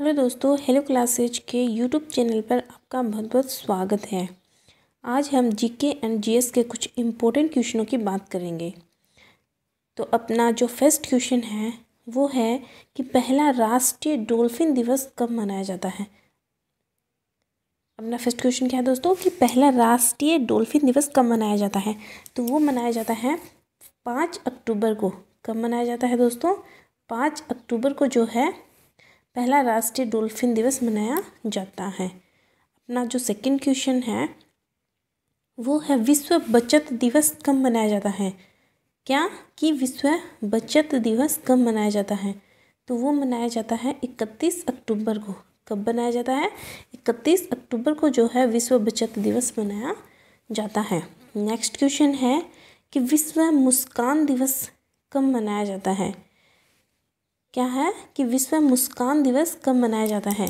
hello दोस्तों hello classes के YouTube channel पर आपका बहुत बहुत स्वागत है आज हम जीके एंड जीएस के कुछ इम्पोर्टेंट क्वेश्चनों की बात करेंगे तो अपना जो फर्स्ट क्वेश्चन है वो है कि पहला राष्ट्रीय डॉल्फिन दिवस कब मनाया जाता है अपना फर्स्ट क्वेश्चन क्या है दोस्तों कि पहला राष्ट्रीय डोल्फिन दिवस कब मनाया जाता है तो वो मनाया जाता है पाँच अक्टूबर को कब मनाया जाता है दोस्तों पाँच अक्टूबर को जो है पहला राष्ट्रीय डोल्फिन दिवस मनाया जाता है अपना जो सेकंड क्वेश्चन है वो है विश्व बचत दिवस कब मनाया जाता है क्या कि विश्व बचत दिवस कब मनाया जाता है तो वो मनाया जाता है इकतीस अक्टूबर को कब मनाया जाता है इकतीस अक्टूबर को जो है विश्व बचत दिवस मनाया जाता है नेक्स्ट क्वेश्चन है कि विश्व मुस्कान दिवस कब मनाया जाता है क्या है कि विश्व मुस्कान दिवस कब मनाया जाता है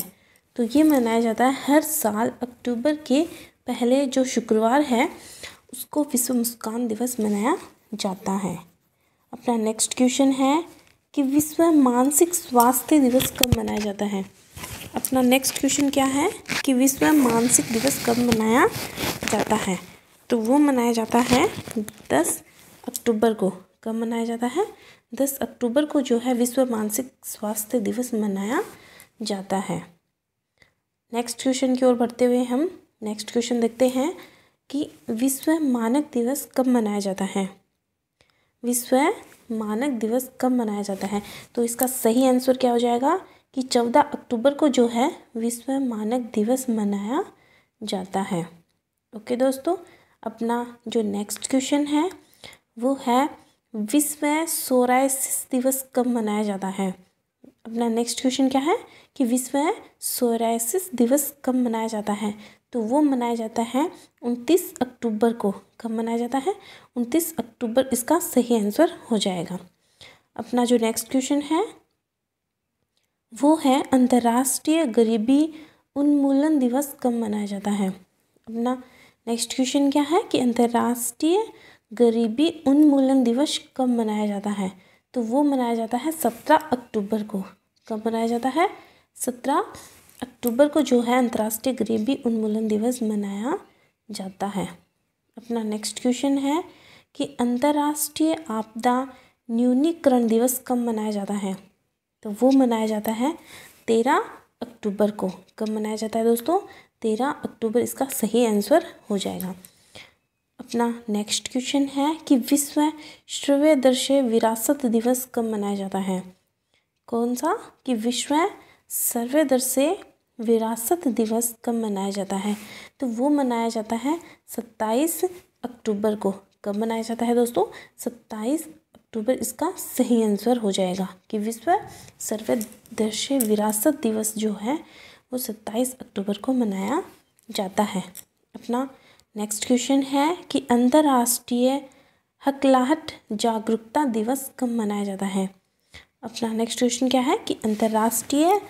तो ये मनाया जाता है हर साल अक्टूबर के पहले जो शुक्रवार है उसको विश्व मुस्कान दिवस मनाया जाता है अपना नेक्स्ट क्वेश्चन है कि विश्व मानसिक स्वास्थ्य दिवस कब मनाया जाता है अपना नेक्स्ट क्वेश्चन क्या है कि विश्व मानसिक दिवस कब मनाया जाता है तो वो मनाया जाता है दस अक्टूबर को कब मनाया जाता है दस अक्टूबर को जो है विश्व मानसिक स्वास्थ्य दिवस मनाया जाता है नेक्स्ट क्वेश्चन की ओर बढ़ते हुए हम नेक्स्ट क्वेश्चन देखते हैं कि विश्व मानक दिवस कब मनाया जाता है विश्व मानक दिवस कब मनाया जाता है तो इसका सही आंसर क्या हो जाएगा कि चौदह अक्टूबर को जो है विश्व मानक दिवस मनाया जाता है ओके दोस्तों अपना जो नेक्स्ट क्वेश्चन है वो है विश्व सोरायसिस दिवस कब मनाया जाता है अपना नेक्स्ट क्वेश्चन क्या है कि विश्व सोरायसिस दिवस कब मनाया जाता है तो वो मनाया जाता है उनतीस अक्टूबर को कब मनाया जाता है उनतीस अक्टूबर इसका सही आंसर हो जाएगा अपना जो नेक्स्ट क्वेश्चन है वो है अंतर्राष्ट्रीय गरीबी उन्मूलन दिवस कब मनाया जाता है अपना नेक्स्ट क्वेश्चन क्या है कि अंतर्राष्ट्रीय गरीबी उन्मूलन दिवस कब मनाया जाता है तो वो मनाया जाता है सत्रह अक्टूबर को कब मनाया जाता है सत्रह अक्टूबर को जो है अंतर्राष्ट्रीय गरीबी उन्मूलन दिवस मनाया जाता है अपना नेक्स्ट क्वेश्चन है कि अंतर्राष्ट्रीय आपदा न्यूनीकरण दिवस कब मनाया जाता है तो वो मनाया जाता है तेरह अक्टूबर को कब मनाया जाता है दोस्तों तेरह अक्टूबर इसका सही आंसर हो जाएगा अपना नेक्स्ट क्वेश्चन है कि विश्व श्रव्य दृश्य विरासत दिवस कब मनाया जाता है कौन सा कि विश्व सर्वदर्श दृश्य विरासत दिवस कब मनाया जाता है तो वो मनाया जाता है सत्ताईस अक्टूबर को कब मनाया जाता है दोस्तों सत्ताईस अक्टूबर इसका सही आंसर हो जाएगा कि विश्व सर्वदर्श दृश्य विरासत दिवस जो है वो सत्ताईस अक्टूबर को मनाया जाता है अपना नेक्स्ट क्वेश्चन है कि अंतर्राष्ट्रीय हकलाहट जागरूकता दिवस कब मनाया जाता है अपना नेक्स्ट क्वेश्चन क्या है कि अंतर्राष्ट्रीय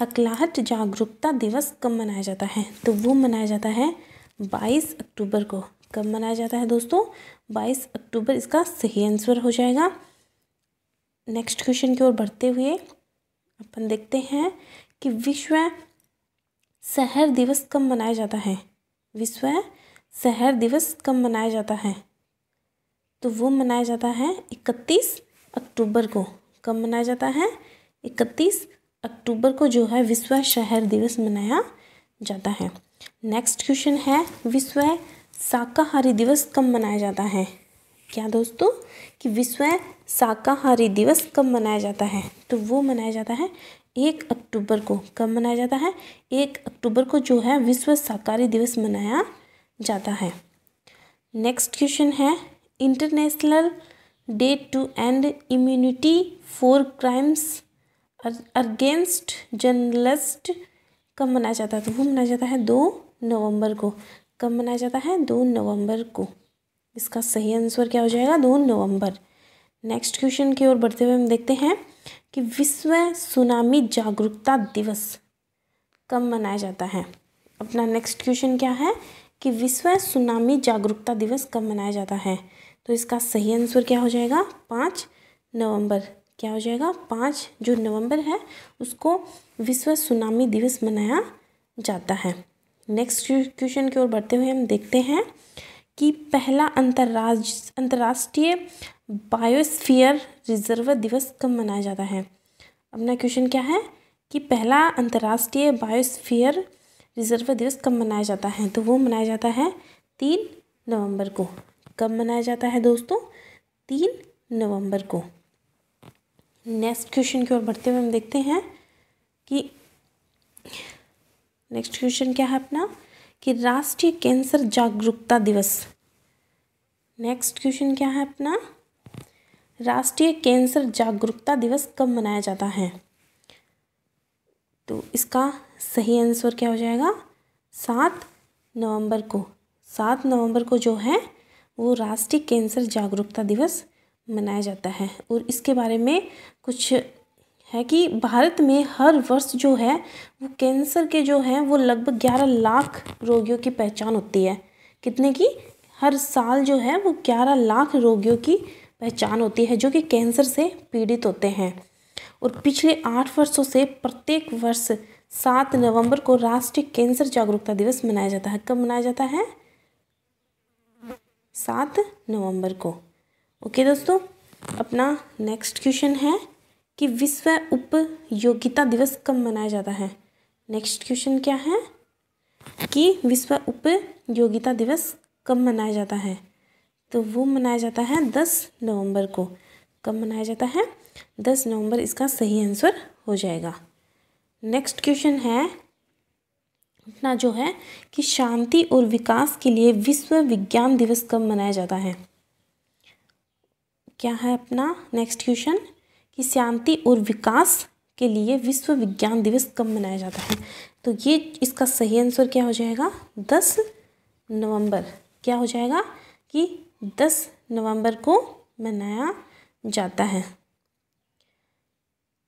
हकलाहट जागरूकता दिवस कब मनाया जाता है तो वो मनाया जाता है बाईस अक्टूबर को कब मनाया जाता है दोस्तों बाईस अक्टूबर इसका सही आंसर हो जाएगा नेक्स्ट क्वेश्चन की ओर बढ़ते हुए अपन देखते हैं कि विश्व शहर दिवस कब मनाया जाता है विश्व शहर दिवस कब मनाया जाता है तो वो मनाया जाता है इकतीस अक्टूबर को कब मनाया जाता है इकतीस अक्टूबर को जो है विश्व शहर दिवस मनाया जाता है नेक्स्ट क्वेश्चन है विश्व शाकाहारी दिवस कब मनाया जाता है क्या दोस्तों कि विश्व शाकाहारी दिवस कब मनाया जाता है तो वो मनाया जाता है एक अक्टूबर को कब मनाया जाता है एक अक्टूबर को जो है विश्व शाकाहारी दिवस मनाया जाता है नेक्स्ट क्वेश्चन है international day to end immunity for crimes against journalist कब मनाया जाता है तो वो मनाया जाता है दो नवंबर को कब मनाया जाता है दो नवंबर को इसका सही आंसर क्या हो जाएगा दो नवंबर नेक्स्ट क्वेश्चन की ओर बढ़ते हुए हम देखते हैं कि विश्व सुनामी जागरूकता दिवस कब मनाया जाता है अपना नेक्स्ट क्वेश्चन क्या है कि विश्व सुनामी जागरूकता दिवस कब मनाया जाता है तो इसका सही आंसर क्या हो जाएगा पाँच नवंबर क्या हो जाएगा पाँच जो नवंबर है उसको विश्व सुनामी दिवस मनाया जाता है नेक्स्ट क्वेश्चन की ओर बढ़ते हुए हम देखते हैं कि पहला अंतर्राज अंतर्राष्ट्रीय बायोस्फीयर रिजर्व दिवस कब मनाया जाता है अपना क्वेश्चन क्या है कि पहला अंतर्राष्ट्रीय बायोस्फीयर रिजर्व दिवस कब मनाया जाता है तो वो मनाया जाता है तीन नवंबर को कब मनाया जाता है दोस्तों तीन नवंबर को नेक्स्ट क्वेश्चन की ओर बढ़ते हुए हम देखते हैं कि नेक्स्ट क्वेश्चन क्या है अपना कि राष्ट्रीय कैंसर जागरूकता दिवस नेक्स्ट क्वेश्चन क्या है अपना राष्ट्रीय कैंसर जागरूकता दिवस कब मनाया जाता है तो इसका सही आंसर क्या हो जाएगा सात नवंबर को सात नवंबर को जो है वो राष्ट्रीय कैंसर जागरूकता दिवस मनाया जाता है और इसके बारे में कुछ है कि भारत में हर वर्ष जो है वो कैंसर के जो हैं वो लगभग ग्यारह लाख रोगियों की पहचान होती है कितने की हर साल जो है वो ग्यारह लाख रोगियों की पहचान होती है जो कि कैंसर से पीड़ित होते हैं और पिछले आठ वर्षों से प्रत्येक वर्ष सात नवंबर को राष्ट्रीय कैंसर जागरूकता दिवस मनाया जाता है कब मनाया जाता है सात नवंबर को ओके दोस्तों अपना नेक्स्ट क्वेश्चन है कि विश्व उपयोगिता दिवस कब मनाया जाता है नेक्स्ट क्वेश्चन क्या है कि विश्व उपयोगिता दिवस कब मनाया जाता है तो वो मनाया जाता है दस नवंबर को कब मनाया जाता है दस नवंबर इसका सही आंसर हो जाएगा नेक्स्ट क्वेश्चन है अपना जो है कि शांति और विकास के लिए विश्व विज्ञान दिवस कब मनाया जाता है क्या है अपना नेक्स्ट क्वेश्चन कि शांति और विकास के लिए विश्व विज्ञान दिवस कब मनाया जाता है तो ये इसका सही आंसर क्या हो जाएगा दस नवंबर क्या हो जाएगा कि दस नवंबर को मनाया जाता है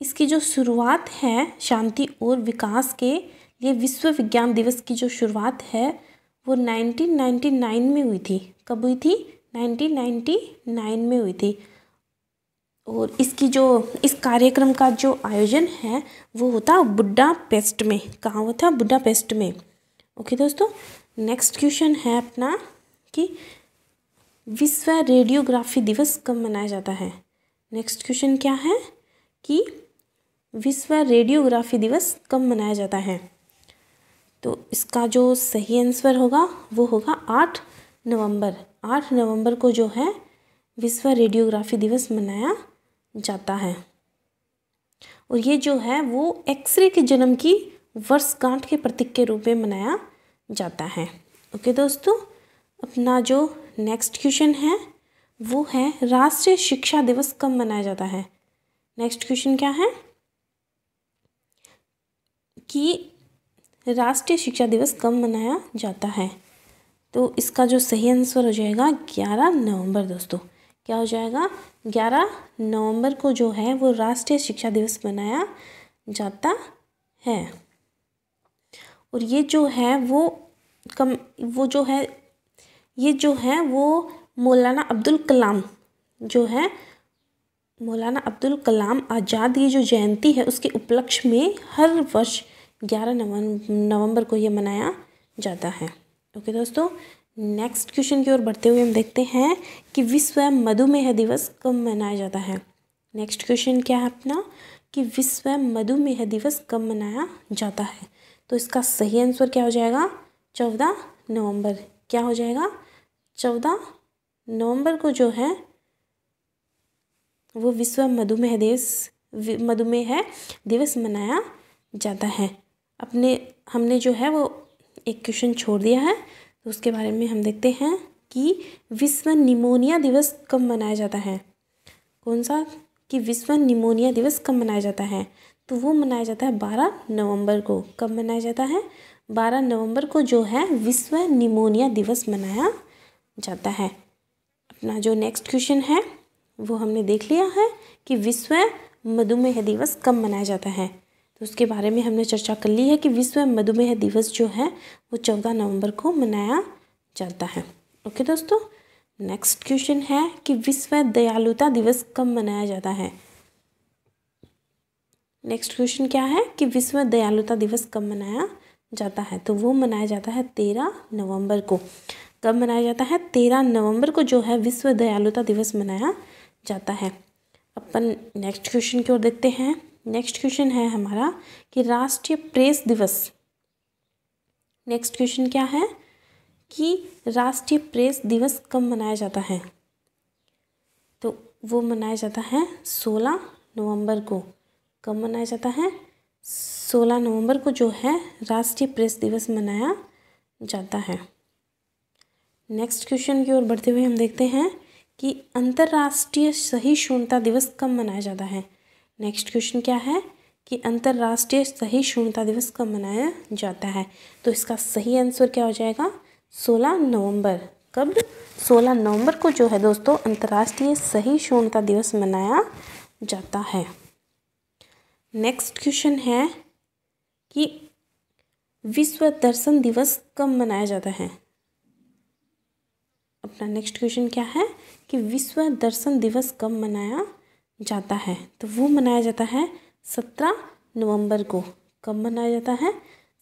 इसकी जो शुरुआत है शांति और विकास के लिए विश्व विज्ञान दिवस की जो शुरुआत है वो 1999 में हुई थी कब हुई थी 1999 में हुई थी और इसकी जो इस कार्यक्रम का जो आयोजन है वो होता बुड्ढा पेस्ट में कहाँ हुआ था बुड्ढा पेस्ट में ओके दोस्तों नेक्स्ट क्वेश्चन है अपना कि विश्व रेडियोग्राफी दिवस कब मनाया जाता है नेक्स्ट क्वेश्चन क्या है कि विश्व रेडियोग्राफी दिवस कब मनाया जाता है तो इसका जो सही आंसर होगा वो होगा आठ नवंबर आठ नवंबर को जो है विश्व रेडियोग्राफी दिवस मनाया जाता है और ये जो है वो एक्सरे के जन्म की वर्षगांठ के प्रतीक के रूप में मनाया जाता है ओके दोस्तों अपना जो नेक्स्ट क्वेश्चन है वो है राष्ट्रीय शिक्षा दिवस कब मनाया जाता है नेक्स्ट क्वेश्चन क्या है कि राष्ट्रीय शिक्षा दिवस कब मनाया जाता है तो इसका जो सही आंसर हो जाएगा ग्यारह नवंबर दोस्तों क्या हो जाएगा ग्यारह नवंबर को जो है वो राष्ट्रीय शिक्षा दिवस मनाया जाता है और ये जो है वो कम वो जो है ये जो है वो मौलाना अब्दुल कलाम जो है मौलाना अब्दुल कलाम आज़ाद की जो जयंती है उसके उपलक्ष्य में हर वर्ष ग्यारह नवंबर नवंबर को ये मनाया जाता है ओके दोस्तों नेक्स्ट क्वेश्चन की ओर बढ़ते हुए हम देखते हैं कि विश्व मधुमेह दिवस कब मनाया जाता है नेक्स्ट क्वेश्चन क्या है अपना कि विश्व मधुमेह दिवस कब मनाया जाता है तो इसका सही आंसर क्या हो जाएगा चौदह नवंबर क्या हो जाएगा चौदह नवंबर को जो है वो विश्व मधुमेह दिवस मधुमेह दिवस मनाया जाता है अपने हमने जो है वो एक क्वेश्चन छोड़ दिया है तो उसके बारे में हम देखते हैं कि विश्व निमोनिया दिवस कब मनाया जाता है कौन सा कि विश्व निमोनिया दिवस कब मनाया जाता है तो वो मनाया जाता है बारह नवंबर को कब मनाया जाता है बारह नवंबर को जो है विश्व निमोनिया दिवस मनाया जाता है अपना जो नेक्स्ट क्वेश्चन है वो हमने देख लिया है कि विश्व मधुमेह दिवस कब मनाया जाता है तो उसके बारे में हमने चर्चा कर ली है कि विश्व मधुमेह दिवस जो है वो चौदह नवंबर को मनाया जाता है ओके दोस्तों नेक्स्ट क्वेश्चन है कि विश्व दयालुता दिवस कब मनाया जाता है नेक्स्ट क्वेश्चन क्या है कि विश्व दयालुता दिवस कब मनाया जाता है तो वो मनाया जाता है तेरह नवंबर को कब मनाया जाता है तेरह नवंबर को जो है विश्व दयालुता दिवस मनाया जाता है अपन नेक्स्ट क्वेश्चन की ओर देखते हैं नेक्स्ट क्वेश्चन है हमारा कि राष्ट्रीय प्रेस दिवस नेक्स्ट क्वेश्चन क्या है कि राष्ट्रीय प्रेस दिवस कब मनाया जाता है तो वो मनाया जाता है सोलह नवंबर को कब मनाया जाता है सोलह नवंबर को जो है राष्ट्रीय प्रेस दिवस मनाया जाता है नेक्स्ट क्वेश्चन की ओर बढ़ते हुए हम देखते हैं कि अंतर्राष्ट्रीय सही दिवस कब मनाया जाता है नेक्स्ट क्वेश्चन क्या है कि अंतर्राष्ट्रीय सही शून्यता दिवस कब मनाया जाता है तो इसका सही आंसर क्या हो जाएगा सोलह नवंबर कब सोलह नवंबर को जो है दोस्तों अंतर्राष्ट्रीय शून्यता दिवस मनाया जाता है नेक्स्ट क्वेश्चन है कि विश्व दर्शन दिवस कब मनाया जाता है अपना नेक्स्ट क्वेश्चन क्या है कि विश्व दर्शन दिवस कब मनाया जाता है तो वो मनाया जाता है सत्रह नवंबर को कब मनाया जाता है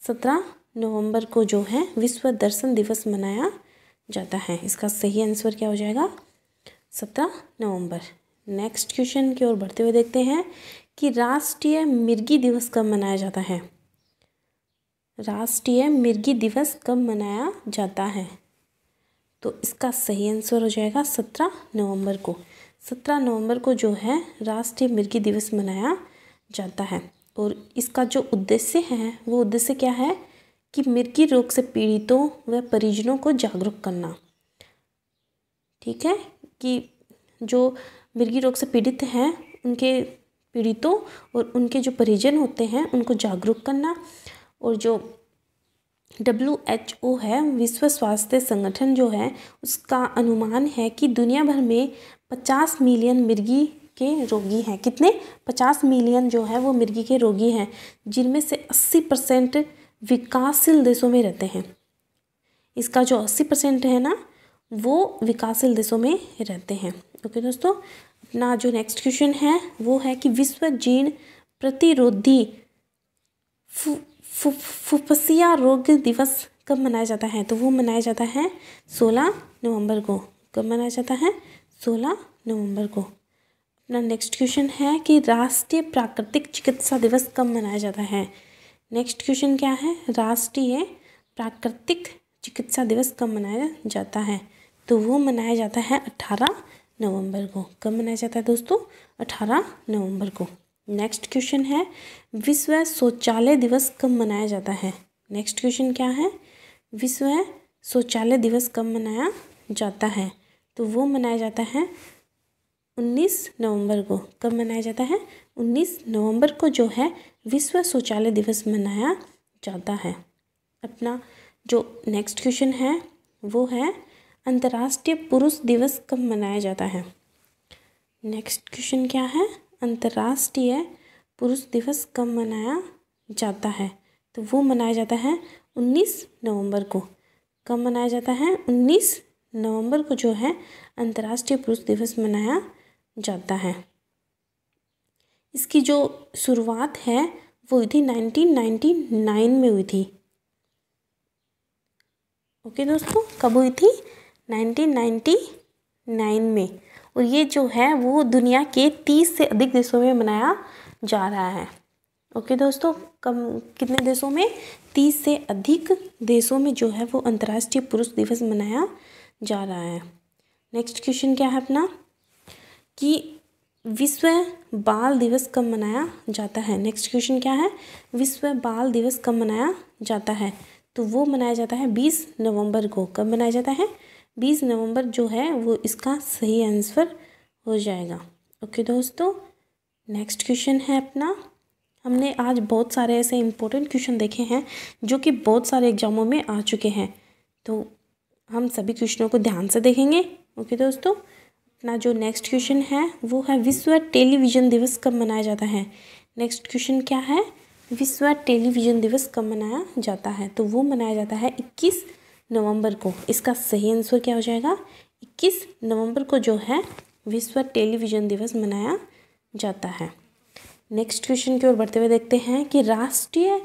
सत्रह नवंबर को जो है विश्व दर्शन दिवस मनाया जाता है इसका सही आंसर क्या हो जाएगा सत्रह नवंबर नेक्स्ट क्वेश्चन की ओर बढ़ते हुए देखते हैं कि राष्ट्रीय मिर्गी दिवस कब मनाया जाता है राष्ट्रीय मिर्गी दिवस कब मनाया जाता है तो इसका सही आंसर हो जाएगा सत्रह नवंबर को सत्रह नवंबर को जो है राष्ट्रीय मिर्गी दिवस मनाया जाता है और इसका जो उद्देश्य है वो उद्देश्य क्या है कि मिर्गी रोग से पीड़ितों व परिजनों को जागरूक करना ठीक है कि जो मिर्गी रोग से पीड़ित हैं उनके पीड़ितों और उनके जो परिजन होते हैं उनको जागरूक करना और जो डब्ल्यू एच ओ है विश्व स्वास्थ्य संगठन जो है उसका अनुमान है कि दुनिया भर में पचास मिलियन मिर्गी के रोगी हैं कितने पचास मिलियन जो है वो मिर्गी के रोगी हैं जिनमें से अस्सी परसेंट विकासशील देशों में रहते हैं इसका जो अस्सी परसेंट है ना वो विकासशील देशों में रहते हैं ओके दोस्तों अपना जो नेक्स्ट क्वेश्चन है वो है कि विश्व जीर्ण प्रतिरोधी फुफसिया रोग दिवस कब मनाया जाता है तो वो मनाया जाता है सोलह नवंबर को कब मनाया जाता है सोलह नवंबर को अपना नेक्स्ट क्वेश्चन है कि राष्ट्रीय प्राकृतिक चिकित्सा दिवस कब मनाया जाता है नेक्स्ट क्वेश्चन क्या है राष्ट्रीय प्राकृतिक चिकित्सा दिवस कब मनाया जाता है तो वो मनाया जाता है अठारह नवंबर को कब मनाया जाता है दोस्तों अठारह नवंबर को नेक्स्ट क्वेश्चन है विश्व शौचालय दिवस कब मनाया जाता है नेक्स्ट क्वेश्चन क्या है विश्व शौचालय दिवस कब मनाया जाता है तो वो मनाया जाता है उन्नीस नवंबर को कब मनाया जाता है उन्नीस नवंबर को जो है विश्व शौचालय दिवस मनाया जाता है अपना जो नेक्स्ट क्वेश्चन है वो है अंतर्राष्ट्रीय पुरुष दिवस कब मनाया जाता है नेक्स्ट क्वेश्चन क्या है अंतर्राष्ट्रीय पुरुष दिवस कब मनाया जाता है तो वो मनाया जाता है उन्नीस नवंबर को कब मनाया जाता है उन्नीस नवंबर को जो है अंतर्राष्ट्रीय पुरुष दिवस मनाया जाता है इसकी जो शुरुआत है वो हुई थी नाइनटीन नाइन में हुई थी ओके दोस्तों कब हुई थी नाइनटीन नाइन में और ये जो है वो दुनिया के तीस से अधिक देशों में मनाया जा रहा है ओके दोस्तों कम कितने देशों में तीस से अधिक देशों में जो है वो अंतर्राष्ट्रीय पुरुष दिवस मनाया जा रहा है नेक्स्ट क्वेश्चन क्या है अपना कि विश्व बाल दिवस कब मनाया जाता है नेक्स्ट क्वेश्चन क्या है विश्व बाल दिवस कब मनाया जाता है तो वो मनाया जाता है बीस नवंबर को कब मनाया जाता है बीस नवंबर जो है वो इसका सही आंसर हो जाएगा ओके दोस्तों नेक्स्ट क्वेश्चन है अपना हमने आज बहुत सारे ऐसे इम्पोर्टेंट क्वेश्चन देखे हैं जो कि बहुत सारे एग्जामों में आ चुके हैं तो हम सभी क्वेश्चनों को ध्यान से देखेंगे ओके दोस्तों अपना जो नेक्स्ट क्वेश्चन है वो है विश्व टेलीविज़न दिवस कब मनाया जाता है नेक्स्ट क्वेश्चन क्या है विश्व टेलीविज़न दिवस कब मनाया जाता है तो वो मनाया जाता है इक्कीस नवंबर को इसका सही आंसर क्या हो जाएगा इक्कीस नवंबर को जो है विश्व टेलीविज़न दिवस मनाया जाता है नेक्स्ट क्वेश्चन की ओर बढ़ते हुए देखते हैं कि राष्ट्रीय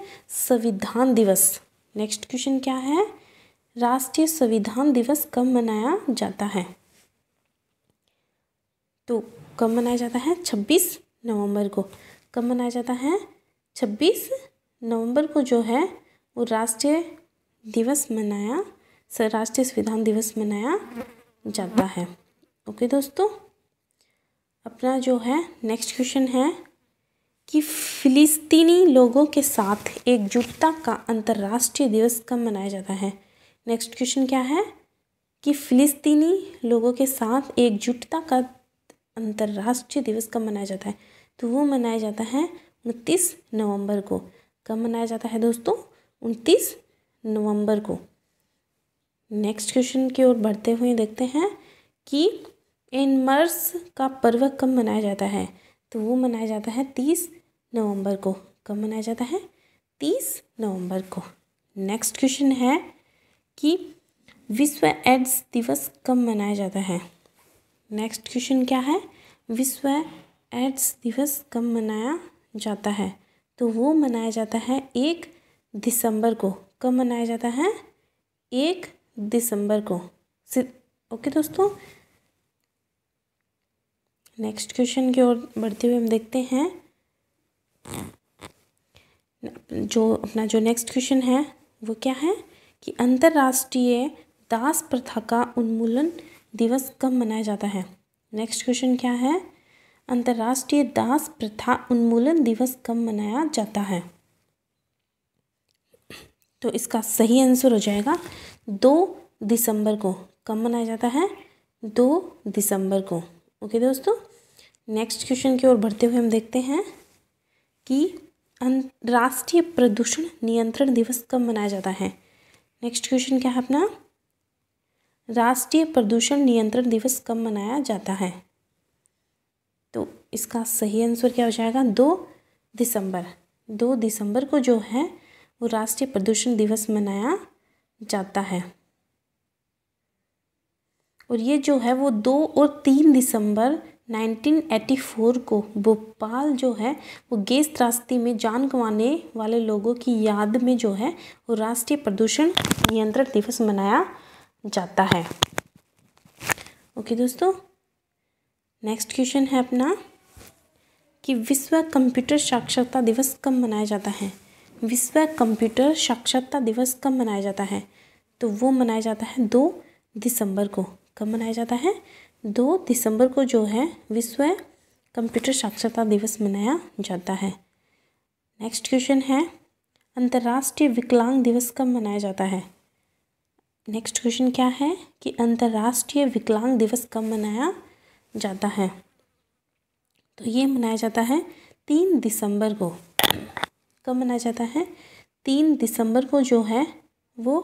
संविधान दिवस नेक्स्ट क्वेश्चन क्या है राष्ट्रीय संविधान दिवस कब मनाया जाता है तो कब मनाया जाता है छब्बीस नवंबर को कब मनाया जाता है छब्बीस नवंबर को जो है वो राष्ट्रीय दिवस मनाया राष्ट्रीय संविधान दिवस मनाया जाता है ओके दोस्तों अपना जो है नेक्स्ट क्वेश्चन है कि फिलिस्तीनी लोगों के साथ एकजुटता का अंतर्राष्ट्रीय दिवस कब मनाया जाता है नेक्स्ट क्वेश्चन क्या है कि फिलिस्तीनी लोगों के साथ एकजुटता का अंतर्राष्ट्रीय दिवस कब मनाया जाता है तो वो मनाया जाता है उनतीस नवंबर को कब मनाया जाता है दोस्तों उनतीस नवंबर को नेक्स्ट क्वेश्चन की ओर बढ़ते हुए देखते हैं कि एनमर्स का पर्व कब मनाया जाता है तो वो मनाया जाता है तीस नवंबर को कब मनाया जाता है तीस नवंबर को नेक्स्ट क्वेश्चन है कि विश्व एड्स दिवस कब मनाया जाता है नेक्स्ट क्वेश्चन क्या है विश्व एड्स दिवस कब मनाया जाता है तो वो मनाया जाता है एक दिसंबर को कब मनाया जाता है एक दिसंबर को ओके दोस्तों नेक्स्ट क्वेश्चन की ओर बढ़ते हुए हम देखते हैं जो अपना जो नेक्स्ट क्वेश्चन है वो क्या है कि अंतर्राष्ट्रीय दास प्रथा का उन्मूलन दिवस कब मनाया जाता है नेक्स्ट क्वेश्चन क्या है अंतर्राष्ट्रीय दास प्रथा उन्मूलन दिवस कब मनाया जाता है तो इसका सही आंसर हो जाएगा दो दिसंबर को कब मनाया जाता है दो दिसंबर को ओके दोस्तों नेक्स्ट क्वेश्चन की ओर बढ़ते हुए हम देखते हैं कि अंतर्राष्ट्रीय प्रदूषण नियंत्रण दिवस कब मनाया जाता है नेक्स्ट क्वेश्चन क्या है अपना राष्ट्रीय प्रदूषण नियंत्रण दिवस कब मनाया जाता है तो इसका सही आंसर क्या हो जाएगा दो दिसंबर दो दिसंबर को जो है वो राष्ट्रीय प्रदूषण दिवस मनाया जाता है और ये जो है वो दो और तीन दिसंबर 1984 को भोपाल जो है वो गैस त्रास्ती में जान गंवाने वाले लोगों की याद में जो है वो राष्ट्रीय प्रदूषण नियंत्रण दिवस मनाया जाता है ओके दोस्तों नेक्स्ट क्वेश्चन है अपना कि विश्व कंप्यूटर साक्षरता दिवस कब मनाया जाता है विश्व कंप्यूटर साक्षरता दिवस कब मनाया जाता है तो वो मनाया जाता है दो दिसंबर को कब मनाया जाता है दो दिसंबर को जो है विश्व कंप्यूटर साक्षरता दिवस मनाया जाता है नेक्स्ट क्वेश्चन है अंतर्राष्ट्रीय विकलांग दिवस कब मनाया जाता है नेक्स्ट क्वेश्चन क्या है कि अंतर्राष्ट्रीय विकलांग दिवस कब मनाया जाता है तो ये मनाया जाता है तीन दिसंबर को कब मनाया जाता है तीन दिसंबर को जो है वो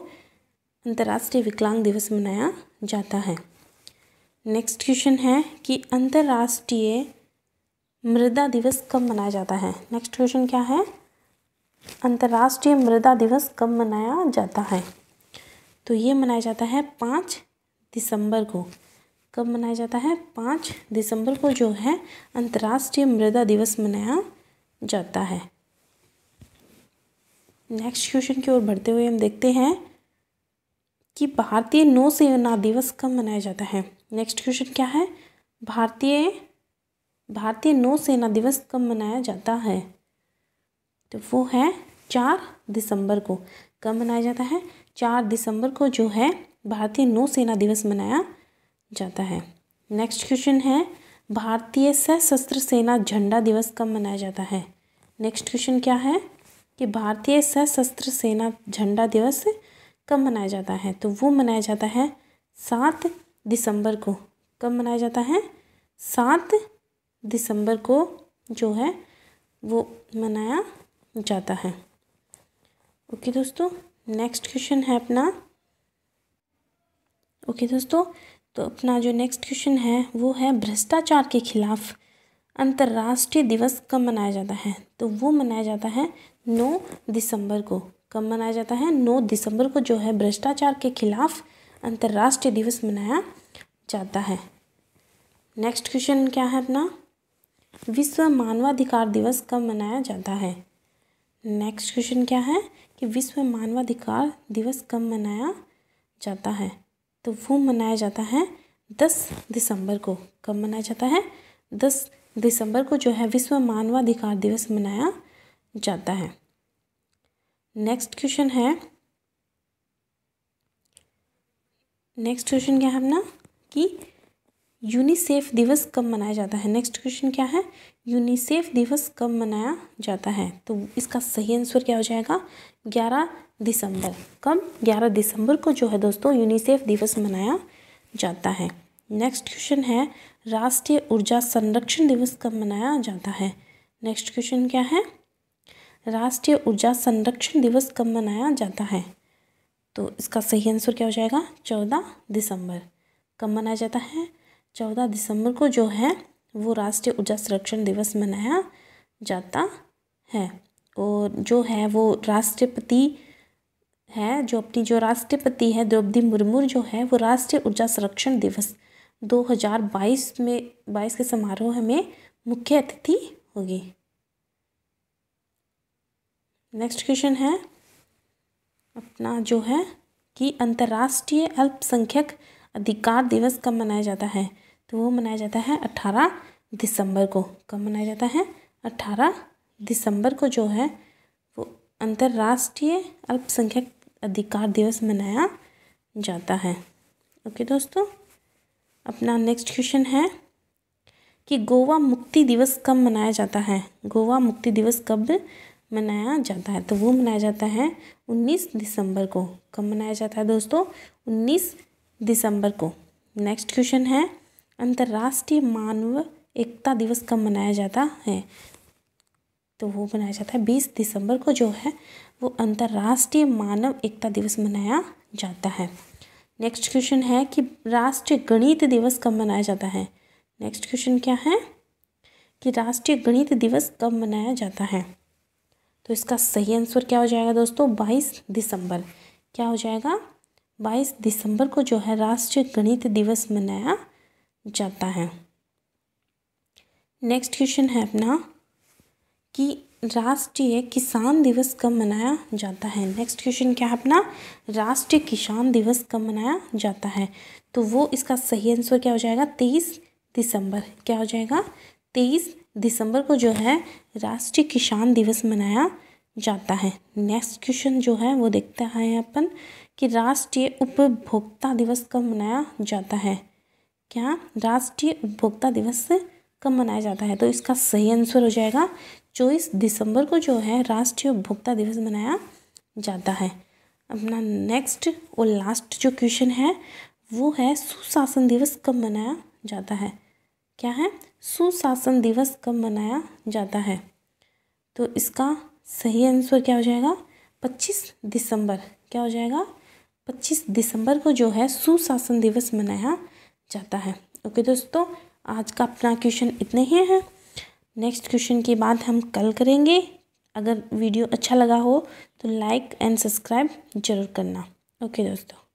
अंतर्राष्ट्रीय विकलांग दिवस मनाया जाता है नेक्स्ट क्वेश्चन है कि अंतर्राष्ट्रीय मृदा दिवस कब मनाया जाता है नेक्स्ट क्वेश्चन क्या है अंतर्राष्ट्रीय मृदा दिवस कब मनाया जाता है तो ये मनाया जाता है पाँच दिसंबर को कब मनाया जाता है पाँच दिसंबर को जो है अंतर्राष्ट्रीय मृदा दिवस मनाया जाता है नेक्स्ट क्वेश्चन की ओर बढ़ते हुए हम देखते हैं कि भारतीय नौसेना दिवस कब मनाया जाता है नेक्स्ट क्वेश्चन क्या है भारतीय भारतीय नौसेना दिवस कब मनाया जाता है तो वो है चार दिसंबर को कब मनाया जाता है चार दिसंबर को जो है भारतीय नौसेना दिवस मनाया जाता है नेक्स्ट क्वेश्चन है भारतीय सशस्त्र सेना झंडा दिवस कब मनाया जाता है नेक्स्ट क्वेश्चन क्या है कि भारतीय सशस्त्र सेना झंडा दिवस कब मनाया जाता है तो वो मनाया जाता है सात दिसंबर को कब मनाया जाता है सात दिसंबर को जो है वो मनाया जाता है ओके दोस्तों नेक्स्ट क्वेश्चन है अपना ओके दोस्तों तो अपना जो नेक्स्ट क्वेश्चन है वो है भ्रष्टाचार के खिलाफ अंतर्राष्ट्रीय दिवस कब मनाया जाता है तो वो मनाया जाता है नौ दिसंबर को कब मनाया जाता है नौ दिसंबर को जो है भ्रष्टाचार के खिलाफ अंतर्राष्ट्रीय दिवस मनाया जाता है नेक्स्ट क्वेश्चन क्या है अपना विश्व मानवाधिकार दिवस कब मनाया जाता है नेक्स्ट क्वेश्चन क्या है कि विश्व मानवाधिकार दिवस कब मनाया जाता है तो वो मनाया जाता है दस दिसंबर को कब मनाया जाता है दस दिसंबर को जो है विश्व मानवाधिकार दिवस मनाया जाता है नेक्स्ट क्वेश्चन है नेक्स्ट क्वेश्चन क्या है अपना कि यूनिसेफ दिवस कब मनाया जाता है नेक्स्ट क्वेश्चन क्या है यूनिसेफ दिवस कब मनाया जाता है तो इसका सही आंसर क्या हो जाएगा ग्यारह दिसंबर कब ग्यारह दिसंबर को जो है दोस्तों यूनिसेफ दिवस मनाया जाता है नेक्स्ट क्वेश्चन है राष्ट्रीय ऊर्जा संरक्षण दिवस कब मनाया जाता है नेक्स्ट क्वेश्चन क्या है राष्ट्रीय ऊर्जा संरक्षण दिवस कब मनाया जाता है तो इसका सही आंसर क्या हो जाएगा चौदह दिसंबर कब मनाया जाता है चौदह दिसंबर को जो है वो राष्ट्रीय ऊर्जा संरक्षण दिवस मनाया जाता है और जो है वो राष्ट्रपति है जो अपनी जो राष्ट्रपति है द्रौपदी मुर्मू जो है वो राष्ट्रीय ऊर्जा संरक्षण दिवस 2022 में 22 के समारोह में मुख्य अतिथि होगी नेक्स्ट क्वेश्चन है अपना जो है कि अंतर्राष्ट्रीय अल्पसंख्यक अधिकार दिवस कब मनाया जाता है तो वो मनाया जाता है अट्ठारह दिसंबर को कब मनाया जाता है अट्ठारह दिसंबर को जो है वो अंतर्राष्ट्रीय अल्पसंख्यक अधिकार दिवस मनाया जाता है ओके दोस्तों अपना नेक्स्ट क्वेश्चन है कि गोवा मुक्ति दिवस कब मनाया जाता है गोवा मुक्ति दिवस कब मनाया जाता है तो वो मनाया जाता है उन्नीस दिसंबर को कब मनाया जाता है दोस्तों उन्नीस दिसंबर को नेक्स्ट क्वेश्चन है अंतर्राष्ट्रीय मानव एकता दिवस कब मनाया जाता है तो वो मनाया जाता है बीस दिसंबर को जो है वो अंतर्राष्ट्रीय मानव एकता दिवस मनाया जाता है नेक्स्ट क्वेश्चन है कि राष्ट्रीय गणित दिवस कब मनाया जाता है नेक्स्ट क्वेश्चन क्या है कि राष्ट्रीय गणित दिवस कब मनाया जाता है तो इसका सही आंसर क्या हो जाएगा दोस्तों बाईस दिसंबर क्या हो जाएगा बाईस दिसंबर को जो है राष्ट्रीय गणित दिवस मनाया जाता है नेक्स्ट क्वेश्चन है अपना कि राष्ट्रीय किसान दिवस कब मनाया जाता है नेक्स्ट क्वेश्चन क्या है अपना राष्ट्रीय किसान दिवस कब मनाया जाता है तो वो इसका सही आंसर क्या हो जाएगा तेईस दिसंबर क्या हो जाएगा तेईस दिसंबर को जो है राष्ट्रीय किसान दिवस मनाया जाता है नेक्स्ट क्वेश्चन जो है वो देखते हैं अपन कि राष्ट्रीय उपभोक्ता दिवस कब मनाया जाता है क्या राष्ट्रीय उपभोक्ता दिवस कब मनाया जाता है तो इसका सही आंसर हो जाएगा चौबीस दिसंबर को जो है राष्ट्रीय उपभोक्ता दिवस मनाया जाता है अपना नेक्स्ट और लास्ट जो क्वेश्चन है वो है सुशासन दिवस कब मनाया जाता है क्या है सुशासन दिवस कब मनाया जाता है तो इसका सही आंसर क्या हो जाएगा पच्चीस दिसंबर क्या हो जाएगा पच्चीस दिसंबर को जो है सुशासन दिवस मनाया जाता है ओके दोस्तों आज का अपना क्वेश्चन इतने ही हैं नेक्स्ट क्वेश्चन की बात हम कल करेंगे अगर वीडियो अच्छा लगा हो तो लाइक एंड सब्सक्राइब जरूर करना ओके दोस्तों